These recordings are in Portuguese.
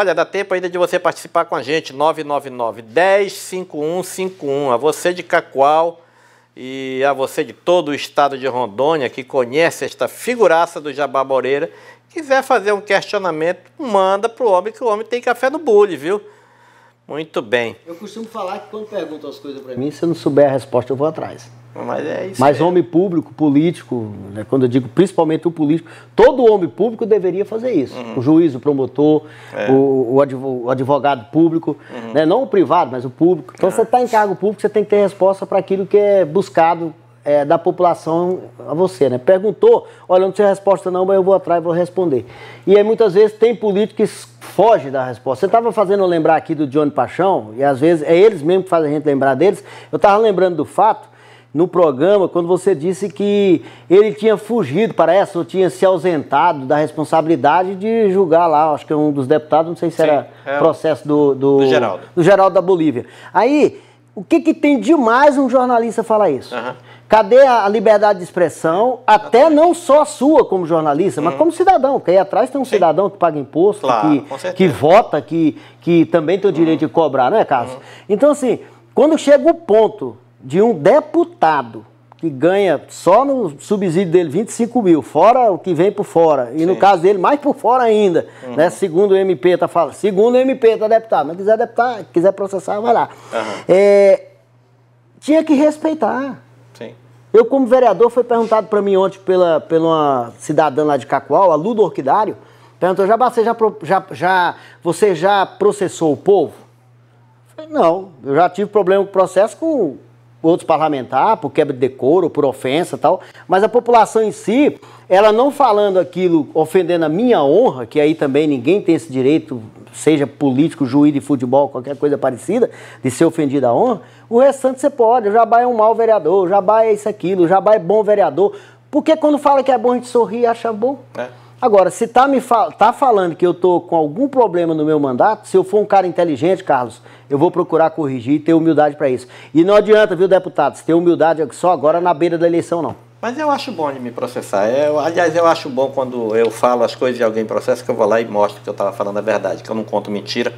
Olha, dá tempo ainda de você participar com a gente, 999 105151 A você de Cacoal e a você de todo o estado de Rondônia que conhece esta figuraça do Jabá Moreira, quiser fazer um questionamento, manda para o homem que o homem tem café no bule, viu? Muito bem. Eu costumo falar que quando perguntam as coisas para mim, se eu não souber a resposta, eu vou atrás. Mas é isso. Mas homem público, político, né, quando eu digo principalmente o político, todo homem público deveria fazer isso. Uhum. O juiz, o promotor, é. o, o, advogado público, uhum. né, não o privado, mas o público. Então, é. você está em cargo público, você tem que ter resposta para aquilo que é buscado é, da população a você. Né? Perguntou, olha, não tinha resposta não, mas eu vou atrás e vou responder. E aí, muitas vezes, tem político que foge da resposta. Você estava fazendo eu lembrar aqui do Johnny Paixão, e às vezes é eles mesmos que fazem a gente lembrar deles. Eu estava lembrando do fato no programa quando você disse que ele tinha fugido, parece, ou tinha se ausentado da responsabilidade de julgar lá, acho que é um dos deputados, não sei se Sim, era é processo do, do, do, Geraldo. do Geraldo da Bolívia. Aí, o que, que tem de mais um jornalista falar isso? Uhum. Cadê a liberdade de expressão, até não só sua como jornalista, mas uhum. como cidadão? Porque aí atrás tem um Sim. cidadão que paga imposto, claro, que, que vota, que, que também tem o direito uhum. de cobrar, não é, Carlos? Então, assim, quando chega o ponto de um deputado que ganha só no subsídio dele 25 mil, fora o que vem por fora, e Sim. no caso dele mais por fora ainda, uhum. né? Segundo o MP tá falando, segundo o MP tá deputado, mas quiser deputar, quiser processar, vai lá. Uhum. É, tinha que respeitar. Eu como vereador foi perguntado para mim ontem pela, pela uma cidadã lá de Cacoal, a Ludo Orquidário, perguntou: já você já, já, já você já processou o povo?" Eu falei, "Não, eu já tive problema com o processo com outros parlamentares, por quebra de decoro, por ofensa e tal, mas a população em si, ela não falando aquilo ofendendo a minha honra, que aí também ninguém tem esse direito, seja político, juiz de futebol, qualquer coisa parecida, de ser ofendido a honra, o restante você pode, o Jabá é um mau vereador, o Jabá é isso aquilo, o Jabá é bom vereador, porque quando fala que é bom a gente sorri acha bom. É. Agora, se tá me tá falando que eu tô com algum problema no meu mandato, se eu for um cara inteligente, Carlos, eu vou procurar corrigir e ter humildade para isso. E não adianta, viu, deputados, ter humildade é só agora na beira da eleição, não. Mas eu acho bom de me processar. Eu, aliás, eu acho bom quando eu falo as coisas e alguém processa, que eu vou lá e mostro que eu estava falando a verdade, que eu não conto mentira.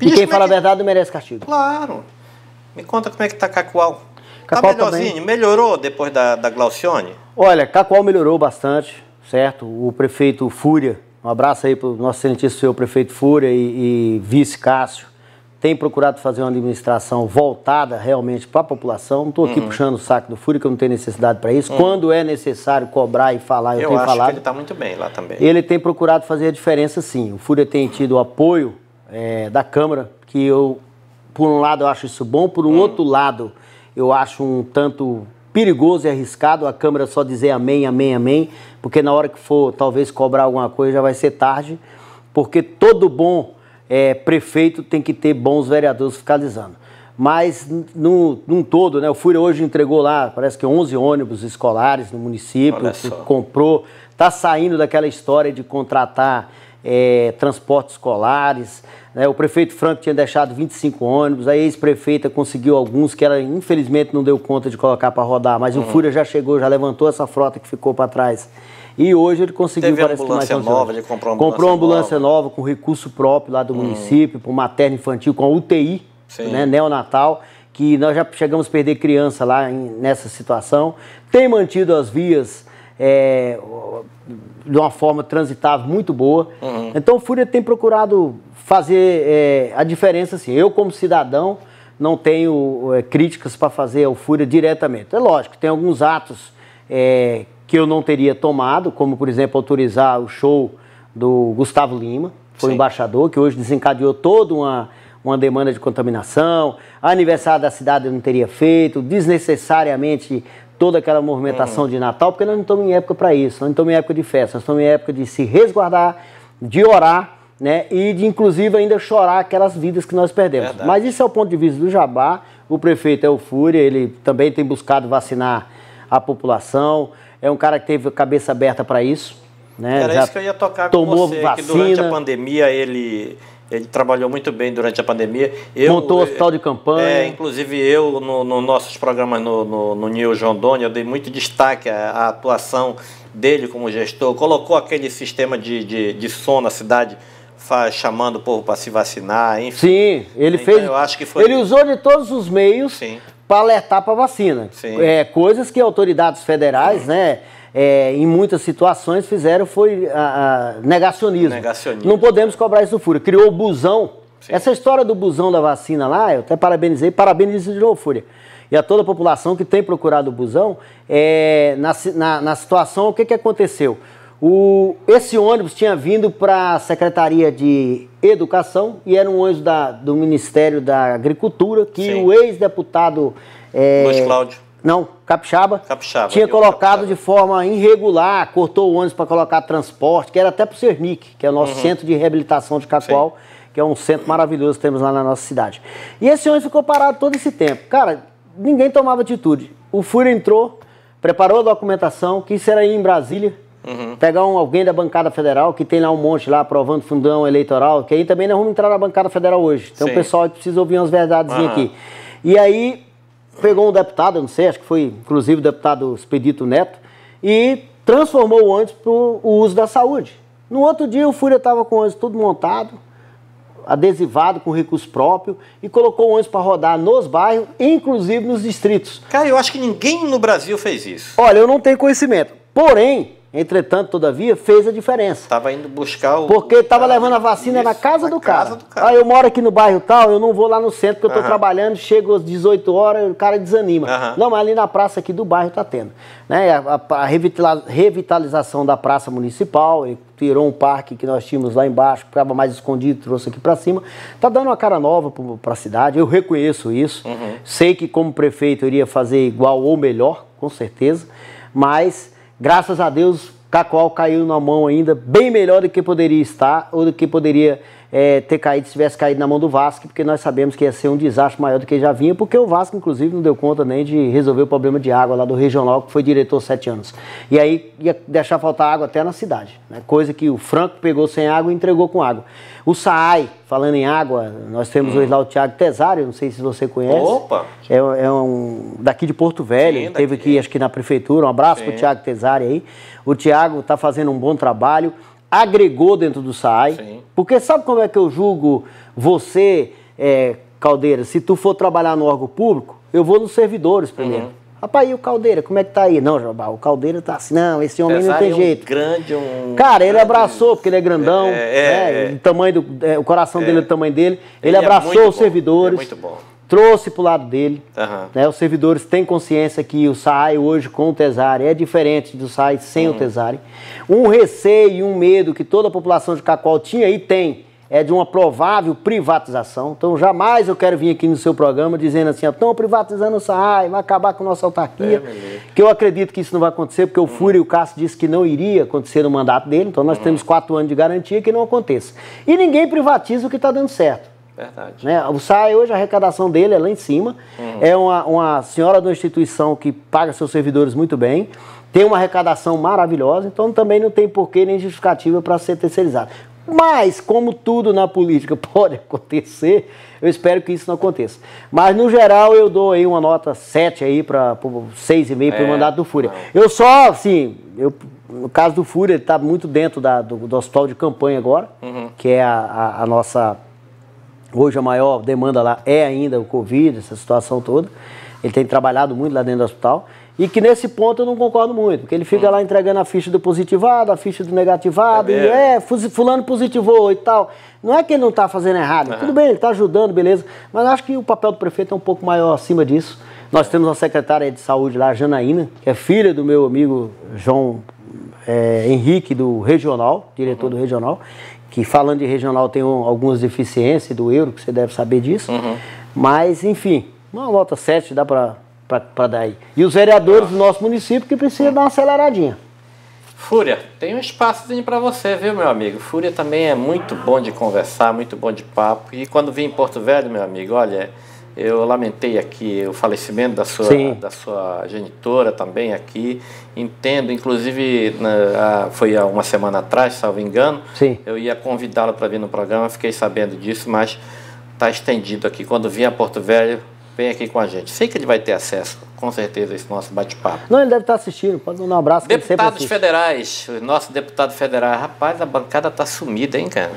E, e quem é fala é que... a verdade merece castigo. Claro. Me conta como é que está Cacual? Cacual tá melhorzinho? Também. Melhorou depois da, da Glaucione? Olha, Cacual melhorou bastante, certo? O prefeito Fúria, um abraço aí para o nosso excelentíssimo senhor prefeito Fúria e, e vice Cássio tem procurado fazer uma administração voltada realmente para a população. Não estou aqui uhum. puxando o saco do Fúria, que eu não tenho necessidade para isso. Uhum. Quando é necessário cobrar e falar, eu, eu tenho acho falado. Que ele está muito bem lá também. Ele tem procurado fazer a diferença, sim. O Fúria tem tido o apoio é, da Câmara, que eu, por um lado, eu acho isso bom, por um uhum. outro lado, eu acho um tanto perigoso e arriscado a Câmara só dizer amém, amém, amém, porque na hora que for talvez cobrar alguma coisa já vai ser tarde, porque todo bom é, prefeito tem que ter bons vereadores fiscalizando. Mas, no, num todo, né, o Fúria hoje entregou lá, parece que 11 ônibus escolares no município, comprou, está saindo daquela história de contratar é, transportes escolares. Né? O prefeito Franco tinha deixado 25 ônibus, a ex-prefeita conseguiu alguns que ela infelizmente não deu conta de colocar para rodar, mas uhum. o Fúria já chegou, já levantou essa frota que ficou para trás. E hoje ele conseguiu, Teve parece ambulância que mais nova, ele comprou uma ambulância Comprou uma ambulância nova. nova com recurso próprio lá do hum. município, para materno infantil, com a UTI, né, neonatal que nós já chegamos a perder criança lá em, nessa situação. Tem mantido as vias é, de uma forma transitável muito boa. Uhum. Então o Fúria tem procurado fazer é, a diferença assim. Eu, como cidadão, não tenho é, críticas para fazer ao Fúria diretamente. É lógico, tem alguns atos é, que eu não teria tomado, como, por exemplo, autorizar o show do Gustavo Lima, foi Sim. embaixador, que hoje desencadeou toda uma, uma demanda de contaminação, aniversário da cidade eu não teria feito, desnecessariamente toda aquela movimentação uhum. de Natal, porque nós não estamos em época para isso, nós não estamos em época de festa, nós estamos em época de se resguardar, de orar, né, e de inclusive ainda chorar aquelas vidas que nós perdemos. Verdade. Mas isso é o ponto de vista do Jabá, o prefeito é o Fúria, ele também tem buscado vacinar a população, é um cara que teve a cabeça aberta para isso. Né? Era Já isso que eu ia tocar com tomou você, vacina. que durante a pandemia ele ele trabalhou muito bem durante a pandemia. Eu, Montou o hospital de campanha. É, inclusive eu, nos no nossos programas no, no, no New John eu dei muito destaque à, à, atuação dele como gestor. Colocou aquele sistema de, de, de som na cidade faz, chamando o povo para se vacinar, enfim. Sim, ele então, fez. Eu acho que foi. Ele usou de todos os meios para alertar para vacina. É, coisas que autoridades federais, Sim. né? É, em muitas situações fizeram foi a, a negacionismo. negacionismo. Não podemos cobrar isso do Fúria. Criou o busão. Sim. Essa história do busão da vacina lá, eu até parabenizei, parabenizei de novo, Fúria. E a toda a população que tem procurado o busão, é, na, na, na situação, o que, que aconteceu? O, esse ônibus tinha vindo para a Secretaria de Educação e era um ônibus da, do Ministério da Agricultura que Sim. o ex-deputado. É, Luiz Cláudio. Não, Capixaba. Capixaba tinha é colocado Capixaba. de forma irregular, cortou o ônibus para colocar transporte, que era até para o CERNIC, que é o nosso uhum. centro de reabilitação de Cacoal, Sim. que é um centro maravilhoso que temos lá na nossa cidade. E esse ônibus ficou parado todo esse tempo. Cara, ninguém tomava atitude. O Fúria entrou, preparou a documentação, que isso era aí em Brasília Uhum. Pegar um, alguém da bancada federal que tem lá um monte lá aprovando fundão eleitoral, que aí também nós vamos entrar na bancada federal hoje. Então Sim. o pessoal precisa ouvir umas verdades uhum. aqui. E aí pegou um deputado, não sei, acho que foi inclusive o deputado Expedito Neto, e transformou o ônibus para o uso da saúde. No outro dia o Fúria estava com o ônibus tudo montado, adesivado com recurso próprio e colocou o ônibus para rodar nos bairros, inclusive nos distritos. Cara, eu acho que ninguém no Brasil fez isso. Olha, eu não tenho conhecimento. Porém, Entretanto, todavia, fez a diferença. Estava indo buscar o. Porque estava levando a vacina isso, na casa, na do, casa cara. do cara. Ah, eu moro aqui no bairro tal, eu não vou lá no centro porque eu estou uhum. trabalhando, chego às 18 horas, o cara desanima. Uhum. Não, mas ali na praça aqui do bairro está tendo. Né? A, a, a, revitalização da praça municipal, ele tirou um parque que nós tínhamos lá embaixo, que estava mais escondido, trouxe aqui para cima. Está dando uma cara nova para a cidade, eu reconheço isso. Uhum. Sei que como prefeito eu iria fazer igual ou melhor, com certeza, mas Graças a Deus, Cacoal caiu na mão ainda bem melhor do que poderia estar ou do que poderia é, ter caído, tivesse caído na mão do Vasco, porque nós sabemos que ia ser um desastre maior do que já vinha, porque o Vasco, inclusive, não deu conta nem de resolver o problema de água lá do regional, que foi diretor sete anos. E aí ia deixar faltar água até na cidade, né? coisa que o Franco pegou sem água e entregou com água. O SAAI, falando em água, nós temos hoje lá o hum. Tiago Tesário, não sei se você conhece. Opa! É, é um daqui de Porto Velho, Sim, teve aqui, acho que na prefeitura. Um abraço para o Tiago Tesário aí. O Tiago está fazendo um bom trabalho agregou dentro do SAI. Sim. Porque sabe como é que eu julgo você, é, Caldeira, se tu for trabalhar no órgão público, eu vou nos servidores primeiro. Uhum. Rapaz, e o Caldeira, como é que tá aí? Não, Jabá, o Caldeira tá assim, não, esse homem não tem é um jeito. grande, um... Cara, ele abraçou, porque ele é grandão, é, é, né? é. O, tamanho do, é, o coração é. dele é do tamanho dele. Ele, ele abraçou os bom. servidores. muito bom trouxe para o lado dele. Uhum. Né? Os servidores têm consciência que o SAI hoje com o Tesare é diferente do SAI sem uhum. o hum. Tesare. Um receio e um medo que toda a população de Cacol tinha e tem é de uma provável privatização. Então, jamais eu quero vir aqui no seu programa dizendo assim, estão privatizando o SAI, vai acabar com a nossa autarquia. É, que eu acredito que isso não vai acontecer, porque o uhum. Fúria e o Cássio disse que não iria acontecer no mandato dele, então nós uhum. temos quatro anos de garantia que não aconteça. E ninguém privatiza o que está dando certo. Verdade. Né? O SAI hoje a arrecadação dele é lá em cima. Uhum. É uma, uma senhora de uma instituição que paga seus servidores muito bem, tem uma arrecadação maravilhosa, então também não tem porquê nem justificativa para ser terceirizado. Mas, como tudo na política pode acontecer, eu espero que isso não aconteça. Mas, no geral, eu dou aí uma nota 7 aí para 6,5 para o mandato do Fúria. Eu só, assim, eu, no caso do Fúria, ele está muito dentro da, do, do, hospital de campanha agora, uhum. que é a, a, a nossa Hoje a maior demanda lá é ainda o Covid, essa situação toda. Ele tem trabalhado muito lá dentro do hospital. E que nesse ponto eu não concordo muito, porque ele fica hum. lá entregando a ficha do positivado, a ficha do negativado, é e é, fulano positivou e tal. Não é que ele não está fazendo errado, tudo bem, ele está ajudando, beleza, mas acho que o papel do prefeito é um pouco maior acima disso. Nós temos uma secretária de saúde lá, Janaína, que é filha do meu amigo João é, Henrique, do Regional, diretor uhum. do Regional, que falando de regional tem um, algumas deficiências do euro, que você deve saber disso. Uhum. Mas, enfim, uma nota 7 dá para dar aí. E os vereadores do nosso município que precisam dar uma aceleradinha. Fúria, tem um espaçozinho para você, viu, meu amigo? Fúria também é muito bom de conversar, muito bom de papo. E quando vim em Porto Velho, meu amigo, olha, eu lamentei aqui o falecimento da sua, da sua genitora também aqui. Entendo, inclusive na, a, foi há uma semana atrás, salvo engano, Sim. eu ia convidá-la para vir no programa, fiquei sabendo disso, mas está estendido aqui. Quando vier a Porto Velho, vem aqui com a gente. Sei que ele vai ter acesso, com certeza, a esse nosso bate-papo. Não, ele deve estar tá assistindo. Pode dar um abraço. Deputados federais, o nosso deputado federal. Rapaz, a bancada está sumida, hein, cara?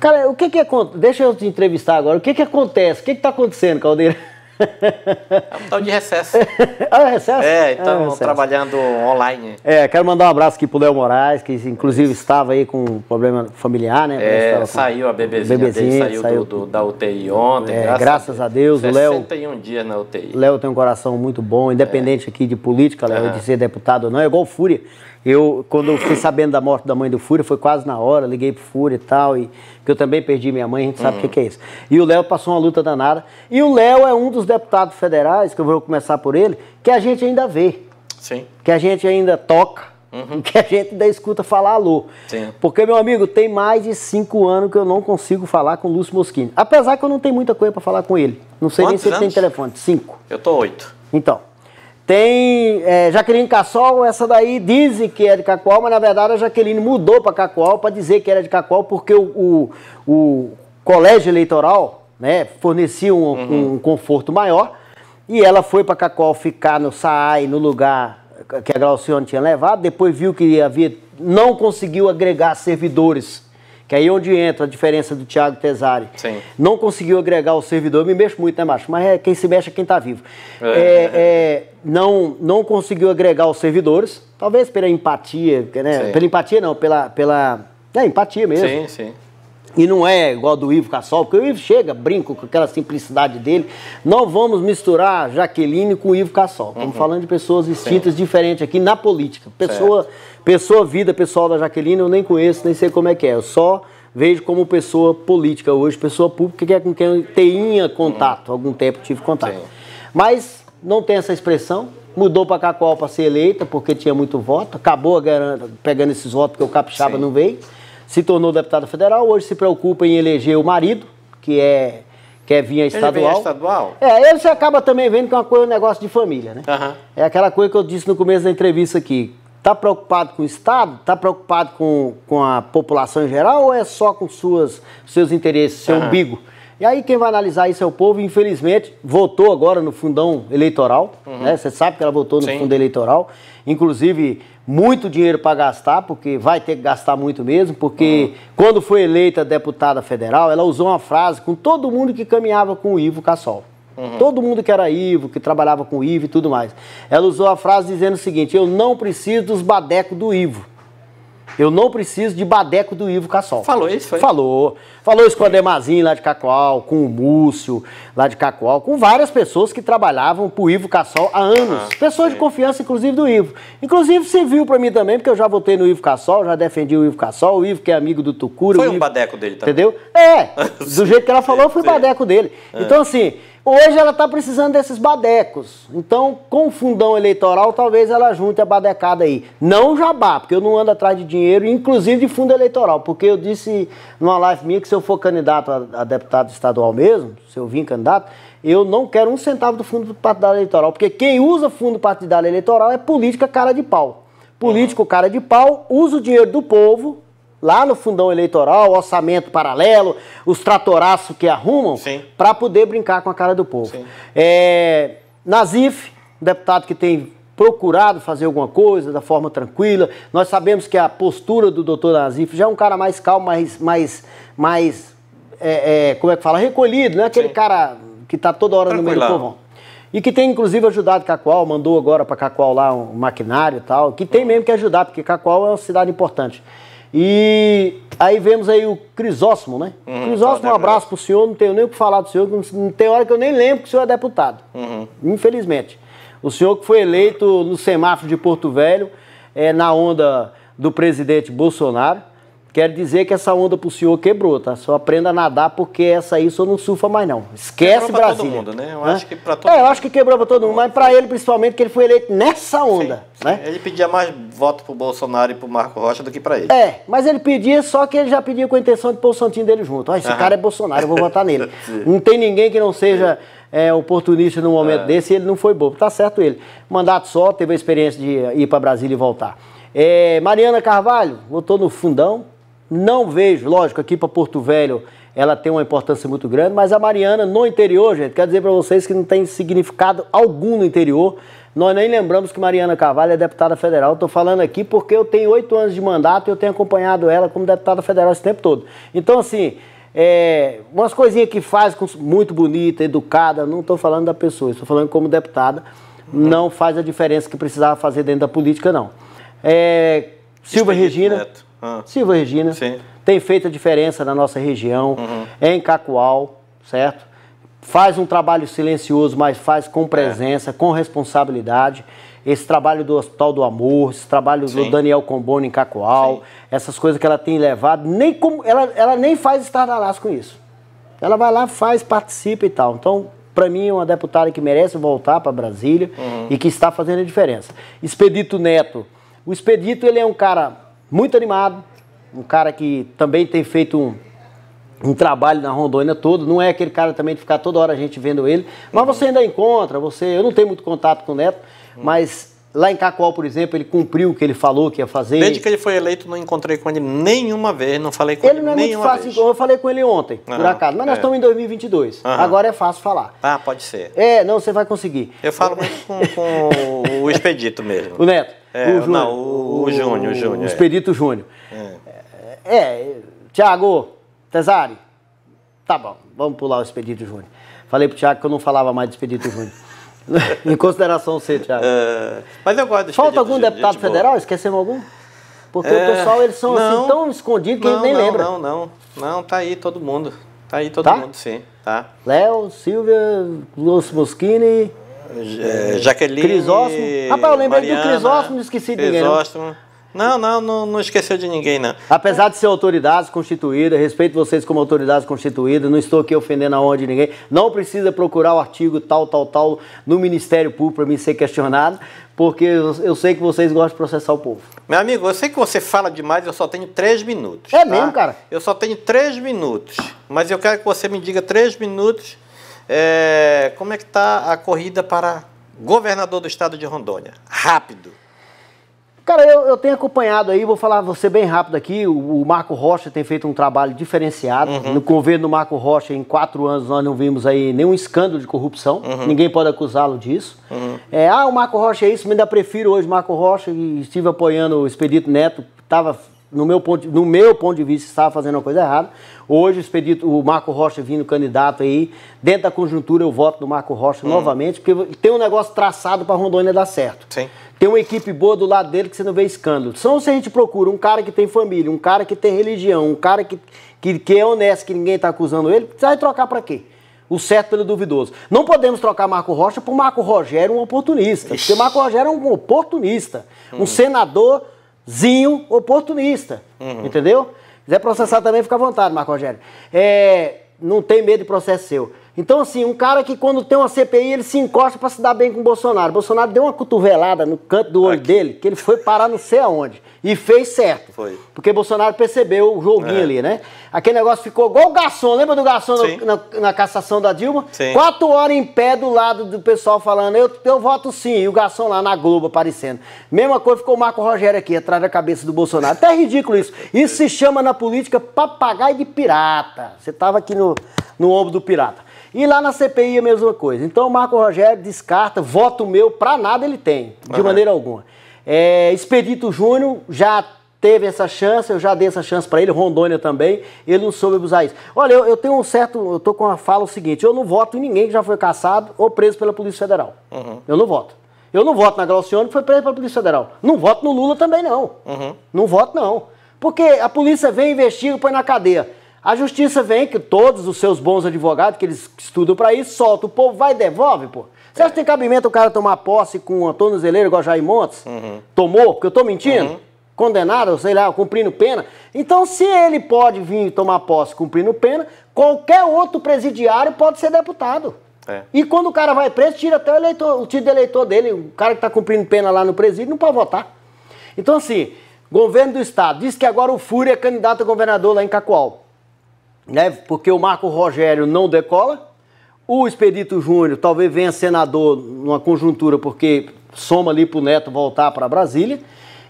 Cara, o que que acontece? Deixa eu te entrevistar agora. O que que acontece? O que que tá acontecendo, Caldeira? É um tal de recesso. ah, é recesso? É, então ah, é trabalhando online. É, quero mandar um abraço aqui pro Léo Moraes, que inclusive estava aí com um problema familiar, né? É, saiu a bebezinha, bebezinha dele, saiu, saiu do, do, da UTI ontem. É, graças, graças, a Deus, o Léo... 61 dias na UTI. Léo tem um coração muito bom, independente aqui de política, Léo, de ser deputado ou não, é igual Fúria. Eu, quando eu fiquei sabendo da morte da mãe do Fúria, foi quase na hora, liguei pro Fúria e tal, e que eu também perdi minha mãe, a gente sabe o uhum. que, que, é isso. E o Léo passou uma luta danada. E o Léo é um dos deputados federais, que eu vou começar por ele, que a gente ainda vê. Sim. Que a gente ainda toca. Uhum. Que a gente ainda escuta falar alô. Sim. Porque, meu amigo, tem mais de cinco anos que eu não consigo falar com o Lúcio Moschini. Apesar que eu não tenho muita coisa para falar com ele. Não sei Quantos nem se ele tem telefone. Cinco. Eu tô oito. Então. Tem é, Jaqueline Cassol, essa daí dizem que é de Cacoal, mas na verdade a Jaqueline mudou para Cacoal para dizer que era de Cacoal, porque o, o, o colégio eleitoral né, fornecia um, uhum. um, conforto maior. E ela foi para Cacoal ficar no SAAI, no lugar que a Glaucione tinha levado, depois viu que havia, não conseguiu agregar servidores que é aí onde entra a diferença do Thiago Tesari. Sim. Não conseguiu agregar o servidor, me mexo muito, né, macho? Mas é, quem se mexe é quem está vivo. É. é. É, não, não conseguiu agregar os servidores, talvez pela empatia, né? Sim. Pela empatia não, pela. pela é, empatia mesmo. Sim, sim e não é igual do Ivo Cassol, porque o Ivo chega, brinco com aquela simplicidade dele. Não vamos misturar Jaqueline com o Ivo Cassol. Estamos uhum. falando de pessoas distintas, Sim. diferentes aqui na política. Pessoa, certo. pessoa, vida pessoal da Jaqueline eu nem conheço, nem sei como é que é. Eu só vejo como pessoa política hoje, pessoa pública que é com quem eu tenha contato. Uhum. Algum tempo tive contato. Sim. Mas não tem essa expressão, mudou para Cacol para ser eleita, porque tinha muito voto, acabou pegando esses votos porque o Capixaba Sim. não veio se tornou deputada federal, hoje se preocupa em eleger o marido, que é quer é vir a estadual. Ele estadual? É, ele se acaba também vendo que é uma coisa, um negócio de família, né? Uhum. É aquela coisa que eu disse no começo da entrevista aqui. Está preocupado com o Estado? Está preocupado com, com a população em geral ou é só com suas, seus interesses, seu uhum. umbigo? E aí quem vai analisar isso é o povo, infelizmente, votou agora no fundão eleitoral, uhum. né? Você sabe que ela votou no Sim. fundo eleitoral. Inclusive, muito dinheiro para gastar, porque vai ter que gastar muito mesmo, porque uhum. quando foi eleita deputada federal, ela usou uma frase com todo mundo que caminhava com o Ivo Cassol. Uhum. Todo mundo que era Ivo, que trabalhava com o Ivo e tudo mais. Ela usou a frase dizendo o seguinte: Eu não preciso dos badecos do Ivo. Eu não preciso de badeco do Ivo Cassol. Falou isso, foi? Falou. Falou isso com o Ademazinho lá de Cacoal, com o Múcio lá de Cacoal, com várias pessoas que trabalhavam pro Ivo Cassol há anos. Ah, pessoas de confiança, inclusive, do Ivo. Inclusive, você viu para mim também, porque eu já votei no Ivo Cassol, já defendi o Ivo Cassol, o Ivo que é amigo do Tucura. Foi Ivo, um badeco dele também. Entendeu? É, do jeito que ela falou, eu fui badeco dele. É. Então, assim... Hoje ela está precisando desses badecos. Então, com o fundão eleitoral, talvez ela junte a badecada aí. Não jabá, porque eu não ando atrás de dinheiro, inclusive de fundo eleitoral. Porque eu disse numa live minha que se eu for candidato a, a deputado estadual mesmo, se eu vim candidato, eu não quero um centavo do fundo partidário eleitoral. Porque quem usa fundo partidário eleitoral é política cara de pau. Político cara de pau usa o dinheiro do povo lá no fundão eleitoral, orçamento paralelo, os tratoraços que arrumam, para poder brincar com a cara do povo. É, Nazif, deputado que tem procurado fazer alguma coisa da forma tranquila. Nós sabemos que a postura do doutor Nazif já é um cara mais calmo, mais, mais, mais é, é, como é que fala, recolhido, né? Aquele Sim. cara que está toda hora Tranquilão. no meio do povo E que tem, inclusive, ajudado Cacoal, mandou agora para Cacoal lá um maquinário e tal, que tem uhum. mesmo que ajudar, porque Cacoal é uma cidade importante. E aí vemos aí o Crisóstomo, né? Uhum, Crisóstomo, um abraço para o senhor, não tenho nem o que falar do senhor, não tem hora que eu nem lembro que o senhor é deputado, uhum. infelizmente. O senhor que foi eleito no semáforo de Porto Velho, é, na onda do presidente Bolsonaro, Quero dizer que essa onda pro senhor quebrou, tá? Só aprenda a nadar porque essa aí senhor não surfa mais não. Esquece quebrou pra todo mundo, né? Eu acho que pra todo É, eu acho que quebrou pra todo mundo, mas pra ele principalmente que ele foi eleito nessa onda, sim, né? Ele pedia mais voto pro Bolsonaro e pro Marco Rocha do que pra ele. É, mas ele pedia só que ele já pedia com a intenção de pôr o santinho dele junto. Ó, ah, esse cara é Bolsonaro, eu vou votar nele. não tem ninguém que não seja é. é, oportunista num momento é. desse e ele não foi bobo. Tá certo ele. Mandato só, teve a experiência de ir pra Brasília e voltar. É, Mariana Carvalho votou no fundão, não vejo, lógico, aqui para Porto Velho ela tem uma importância muito grande, mas a Mariana no interior, gente, quero dizer para vocês que não tem significado algum no interior. Nós nem lembramos que Mariana Carvalho é deputada federal. Estou falando aqui porque eu tenho oito anos de mandato e eu tenho acompanhado ela como deputada federal esse tempo todo. Então, assim, é, umas coisinhas que faz com, muito bonita, educada, não estou falando da pessoa, estou falando como deputada, não faz a diferença que precisava fazer dentro da política, não. É, Silva é Regina. Neto ah. Silva Regina, Sim. tem feito a diferença na nossa região, uhum. em Cacoal, certo? Faz um trabalho silencioso, mas faz com é. presença, é. com responsabilidade. Esse trabalho do Hospital do Amor, esse trabalho Sim. do Daniel Combono em Cacoal, Sim. essas coisas que ela tem levado, nem ela, ela nem faz estardalhaço com isso. Ela vai lá, faz, participa e tal. Então, para mim, é uma deputada que merece voltar para Brasília uhum. e que está fazendo a diferença. Expedito Neto. O Expedito, ele é um cara muito animado, um cara que também tem feito um, um trabalho na Rondônia todo, não é aquele cara também de ficar toda hora a gente vendo ele, mas uhum. você ainda encontra, você, eu não tenho muito contato com o Neto, uhum. mas lá em Cacoal, por exemplo, ele cumpriu o que ele falou que ia fazer. Desde que ele foi eleito, não encontrei com ele nenhuma vez, não falei com ele, ele não é muito fácil, vez. eu falei com ele ontem, uhum. por acaso, mas nós é. estamos em 2022, agora é fácil falar. Ah, pode ser. É, não, você vai conseguir. Eu falo muito com, com o Expedito mesmo. O Neto. É, o Júnior. Não, o, o Júnior, o Júnior. O é. Expedito é. Júnior. É, é Tiago, Tesari, tá bom, vamos pular o Expedito Júnior. Falei pro Tiago que eu não falava mais de Expedito Júnior. em consideração você, Tiago. É, mas eu gosto do Falta algum Júnior, deputado federal? esqueceu Esquecemos algum? Porque o é, pessoal, eles são assim, não, assim tão escondidos que não, nem não, lembra. Não, não, não, tá aí todo mundo. Tá aí todo tá? mundo, sim. Tá. Léo, Silvia, Lúcio Moschini... Eh, é, Jaqueline. Crisóstomo. Rapaz, eu lembrei Mariana, do Crisóstomo, não esqueci de ninguém. Crisóstomo. Não, não, não, não esqueceu de ninguém, não. Apesar de ser autoridades constituídas, respeito vocês como autoridades constituídas, não estou aqui ofendendo a honra de ninguém. Não precisa procurar o artigo tal, tal, tal no Ministério Público para me ser questionado, porque eu, eu, sei que vocês gostam de processar o povo. Meu amigo, eu sei que você fala demais, eu só tenho três minutos. É tá? mesmo, cara? Eu só tenho três minutos, mas eu quero que você me diga três minutos é, como é que está a corrida para governador do estado de Rondônia? Rápido. Cara, eu, eu tenho acompanhado aí, vou falar você bem rápido aqui. O, o Marco Rocha tem feito um trabalho diferenciado. Uhum. No governo do Marco Rocha, em quatro anos, nós não vimos aí nenhum escândalo de corrupção. Uhum. Ninguém pode acusá-lo disso. Uhum. É, ah, o Marco Rocha é isso, mas ainda prefiro hoje Marco Rocha e estive apoiando o Expedito Neto, estava no meu ponto, no meu ponto de vista, estava fazendo uma coisa errada. Hoje, o, expedito, o Marco Rocha vindo candidato aí, dentro da conjuntura, eu voto no Marco Rocha hum. novamente, porque tem um negócio traçado para Rondônia dar certo. Sim. Tem uma equipe boa do lado dele que você não vê escândalo. São se a gente procura um cara que tem família, um cara que tem religião, um cara que, que, que é honesto, que ninguém está acusando ele, você vai trocar para quê? O certo pelo duvidoso. Não podemos trocar Marco Rocha por Marco Rogério, um oportunista. Ixi. Porque Marco Rogério é um oportunista. Hum. Um senador zinho oportunista. Uhum. Entendeu? Se quiser processar também, fica à vontade, Marco Rogério. É, não tem medo de processo seu. Então, assim, um cara que quando tem uma CPI, ele se encosta para se dar bem com o Bolsonaro. O Bolsonaro deu uma cotovelada no canto do olho Aqui. dele, que ele foi parar não sei aonde. E fez certo. Foi. Porque Bolsonaro percebeu o joguinho é. ali, né? Aquele negócio ficou igual o garçom. Lembra do garçom no, na, na, cassação da Dilma? Sim. Quatro horas em pé do lado do pessoal falando, eu, eu voto sim. E o garçom lá na Globo aparecendo. Mesma coisa ficou o Marco Rogério aqui, atrás da cabeça do Bolsonaro. Até é ridículo isso. Isso se chama na política papagaio de pirata. Você tava aqui no, no ombro do pirata. E lá na CPI é a mesma coisa. Então o Marco Rogério descarta, voto meu, para nada ele tem, de uhum. maneira alguma. É, Expedito Júnior já teve essa chance, eu já dei essa chance para ele, Rondônia também, ele não soube usar isso. Olha, eu, eu, tenho um certo, eu tô com a fala o seguinte, eu não voto em ninguém que já foi caçado ou preso pela Polícia Federal. Uhum. Eu não voto. Eu não voto na Glaucione que foi preso pela Polícia Federal. Não voto no Lula também não. Uhum. Não voto não. Porque a polícia vem, investiga, põe na cadeia. A justiça vem que todos os seus bons advogados, que eles estudam para isso, solta o povo, vai e devolve, pô. Você acha que tem cabimento o cara tomar posse com o Antônio Zeleiro igual Jair Montes? Uhum. Tomou, porque eu tô mentindo? Uhum. Condenado, sei lá, cumprindo pena. Então, se ele pode vir tomar posse cumprindo pena, qualquer outro presidiário pode ser deputado. É. E quando o cara vai preso, tira até o, eleitor, o título de eleitor dele. O cara que está cumprindo pena lá no presídio não pode votar. Então, assim, governo do Estado diz que agora o Fúria é candidato a governador lá em Cacoal né? Porque o Marco Rogério não decola. O Expedito Júnior talvez venha senador numa conjuntura, porque soma ali para o Neto voltar para Brasília.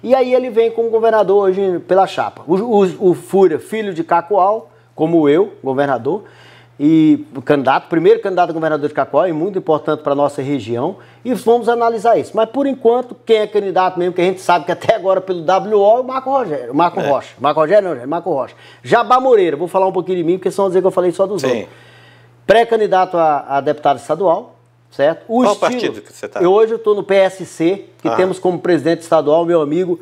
E aí ele vem como governador hoje pela chapa. O, o, o Fúria, filho de Cacoal, como eu, governador e candidato, primeiro candidato a governador de Cacó, e muito importante para a nossa região, e vamos analisar isso. Mas por enquanto, quem é candidato mesmo, que a gente sabe que até agora pelo WO é o Marco Rogério, Marco é. Rocha. Marco Rogério não, Marco Rocha. Jabá Moreira, vou falar um pouquinho de mim, porque são dizer que eu falei só dos Sim. outros. Pré-candidato a, a, deputado estadual, certo? O Qual estilo, partido que você está? Eu hoje estou no PSC, que ah. temos como presidente estadual meu amigo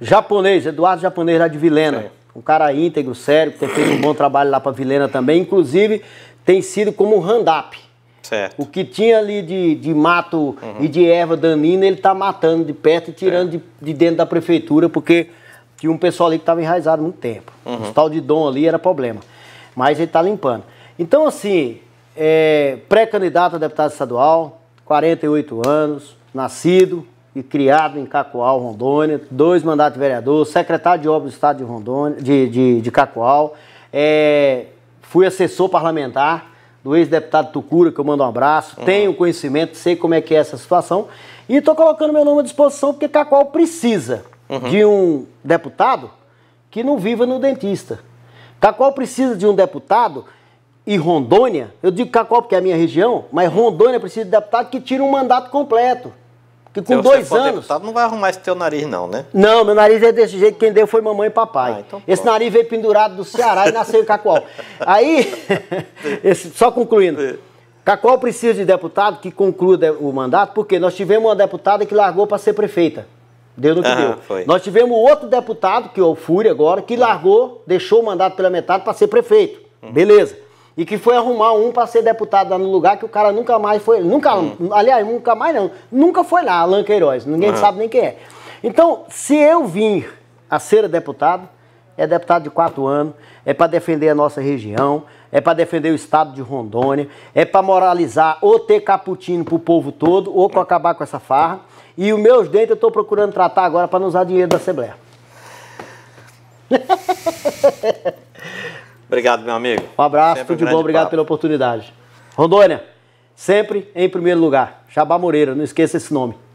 japonês, Eduardo Japonês lá de Vilena. Sim um cara íntegro, sério, que tem feito um bom trabalho lá para Vilena também. Inclusive, tem sido como um hand-up. Certo. O que tinha ali de, de mato uhum. e de erva danina, ele está matando de perto e tirando é. de, de, dentro da prefeitura, porque tinha um pessoal ali que estava enraizado há muito tempo. Uhum. tal de Dom ali era problema. Mas ele está limpando. Então, assim, é, pré-candidato a deputado estadual, 48 anos, nascido, e criado em Cacoal, Rondônia, dois mandatos de vereador, secretário de obras do estado de Rondônia, de, de, de Cacoal, é, fui assessor parlamentar do ex-deputado Tucura, que eu mando um abraço, uhum. tenho conhecimento, sei como é que é essa situação, e estou colocando meu nome à disposição porque Cacoal precisa uhum. de um deputado que não viva no dentista. Cacoal precisa de um deputado e Rondônia, eu digo Cacoal porque é a minha região, mas Rondônia precisa de deputado que tire um mandato completo. Que com então, dois é anos. Deputado, não vai arrumar esse teu nariz, não, né? Não, meu nariz é desse jeito, quem deu foi mamãe e papai. Ah, então esse nariz veio pendurado do Ceará e nasceu em Cacoal. Aí, esse, só concluindo. É. Cacoal precisa de deputado que conclua o mandato, porque nós tivemos uma deputada que largou para ser prefeita. Deu no que ah, deu. Foi. Nós tivemos outro deputado, que é o Fúria agora, que uhum. largou, deixou o mandato pela metade para ser prefeito. Uhum. Beleza e que foi arrumar um para ser deputado lá no lugar que o cara nunca mais foi, nunca, hum. aliás, nunca mais não, nunca foi lá, Alan Queiroz, ninguém uhum. sabe nem quem é. Então, se eu vir a ser deputado, é deputado de quatro anos, é para defender a nossa região, é para defender o estado de Rondônia, é para moralizar ou ter para pro povo todo ou para acabar com essa farra. E os meus dentes eu estou procurando tratar agora para não usar dinheiro da Assembleia. Obrigado, meu amigo. Um abraço, sempre tudo um de bom, obrigado papo. pela oportunidade. Rondônia, sempre em primeiro lugar. Jabá Moreira, não esqueça esse nome.